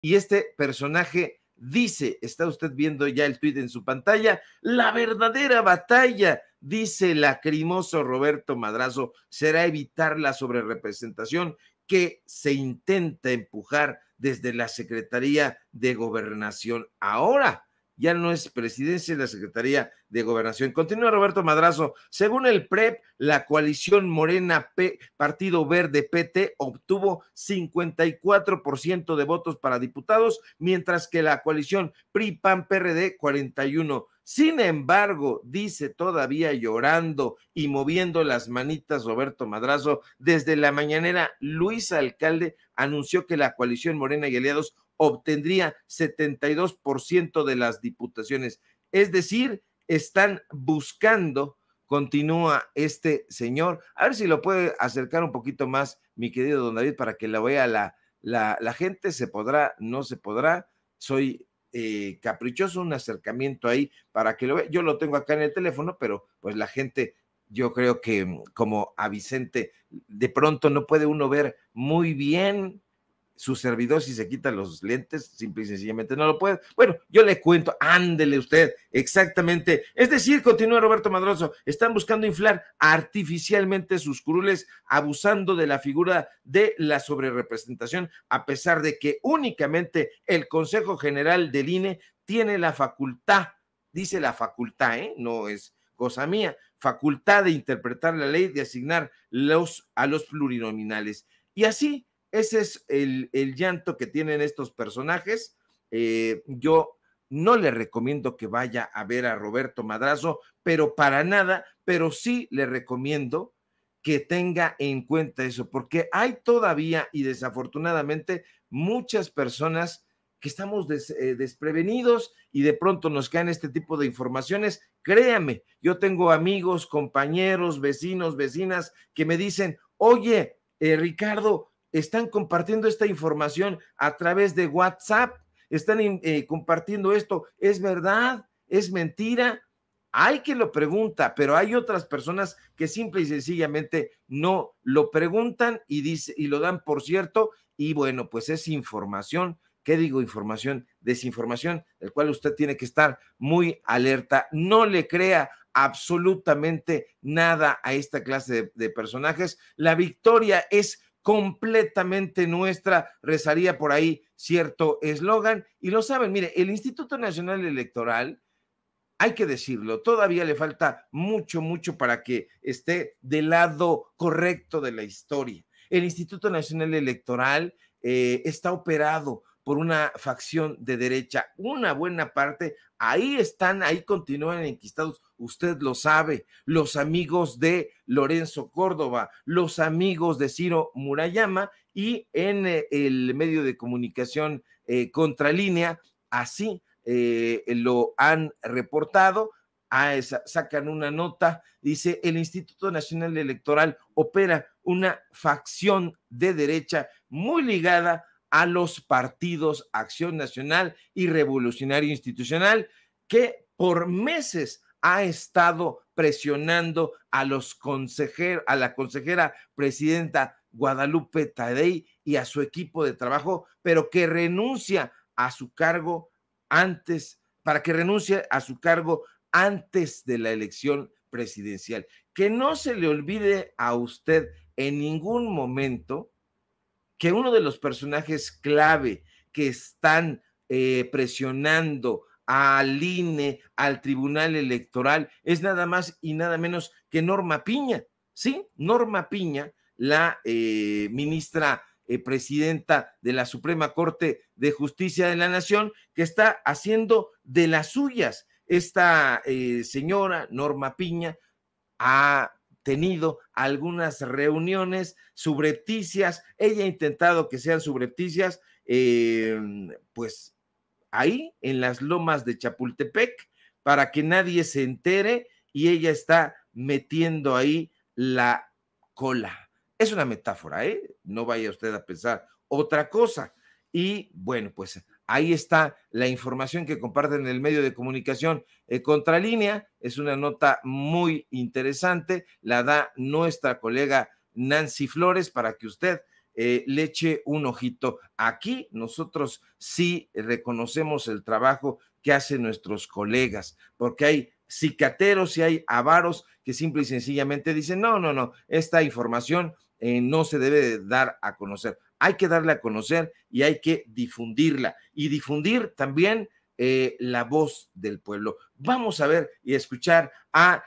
y este personaje dice, está usted viendo ya el tweet en su pantalla, la verdadera batalla, dice lacrimoso Roberto Madrazo, será evitar la sobrerepresentación que se intenta empujar desde la Secretaría de Gobernación. Ahora, ya no es presidencia de la Secretaría de Gobernación. Continúa Roberto Madrazo. Según el PREP, e la coalición Morena P, Partido Verde PT obtuvo 54% de votos para diputados, mientras que la coalición PRI-PAN-PRD 41. Sin embargo, dice todavía llorando y moviendo las manitas Roberto Madrazo, desde la mañanera Luis Alcalde anunció que la coalición Morena y Aliados obtendría 72% de las diputaciones. Es decir, están buscando, continúa este señor. A ver si lo puede acercar un poquito más, mi querido don David, para que lo vea la, la, la gente. ¿Se podrá? ¿No se podrá? Soy eh, caprichoso, un acercamiento ahí para que lo vea. Yo lo tengo acá en el teléfono, pero pues la gente, yo creo que mm, como a Vicente, de pronto no puede uno ver muy bien su servidor si se quita los lentes, simple y sencillamente no lo puede. Bueno, yo le cuento, ándele usted, exactamente. Es decir, continúa Roberto Madroso, están buscando inflar artificialmente sus curules, abusando de la figura de la sobrerepresentación, a pesar de que únicamente el Consejo General del INE tiene la facultad, dice la facultad, ¿eh? no es cosa mía, facultad de interpretar la ley, de asignar los, a los plurinominales. Y así, ese es el, llanto que tienen estos personajes. Eh, yo no le recomiendo que vaya a ver a Roberto Madrazo, pero para nada, pero sí le recomiendo que tenga en cuenta eso, porque hay todavía y desafortunadamente muchas personas que estamos eh, desprevenidos y de pronto nos caen este tipo de informaciones. Créame, yo tengo amigos, compañeros, vecinos, vecinas que me dicen, oye, eh, Ricardo, están compartiendo esta información a través de WhatsApp, están eh, compartiendo esto, ¿es verdad? ¿Es mentira? Hay que lo pregunta, pero hay otras personas que simple y sencillamente no lo preguntan y, dice, y lo dan por cierto. Y bueno, pues es información, ¿qué digo? Información, desinformación, el cual usted tiene que estar muy alerta. No le crea absolutamente nada a esta clase de personajes. La victoria es completamente nuestra, rezaría por ahí cierto eslogan. Y lo saben, mire, el Instituto Nacional Electoral, hay que decirlo, todavía le falta mucho, mucho para que esté del lado correcto de la historia. El Instituto Nacional Electoral eh, está operado por una facción de derecha, una buena parte, ahí están, ahí continúan enquistados, usted lo sabe, los amigos de Lorenzo Córdoba, los amigos de Ciro Murayama y en eh, el medio de comunicación eh, Contralínea, así eh, lo han reportado. A sacan una nota, dice, el Instituto Nacional Electoral opera una facción de derecha muy ligada a los partidos Acción Nacional y Revolucionario Institucional, que por meses ha estado presionando a los consejeros, a la consejera presidenta Guadalupe Tadei y a su equipo de trabajo, pero que renuncia a su cargo antes, para que renuncie a su cargo antes de la elección presidencial. Que no se le olvide a usted en ningún momento que uno de los personajes clave que están eh, presionando al INE, al Tribunal Electoral, es nada más y nada menos que Norma Piña, ¿sí? Norma Piña, la eh, ministra eh, presidenta de la Suprema Corte de Justicia de la Nación, que está haciendo de las suyas. Esta señora, Norma Piña, a tenido algunas reuniones subrepticias, ella ha intentado que sean subrepticias, em, pues ahí en las lomas de Chapultepec, para que nadie se entere y ella está metiendo ahí la cola. Es una metáfora, ¿eh? No vaya usted a pensar otra cosa. Y bueno, pues Ahí está la información que comparten en el medio de comunicación eh, Contralínea. Es una nota muy interesante. La da nuestra colega Nancy Flores para que usted eh, le eche un ojito. Aquí nosotros sí reconocemos el trabajo que hacen nuestros colegas, porque hay cicateros y hay avaros que simple y sencillamente dicen, no, no, no, esta información eh, no se debe dar a conocer hay que darla a conocer y hay que difundirla y difundir también eh, la voz del pueblo. Vamos a ver y escuchar a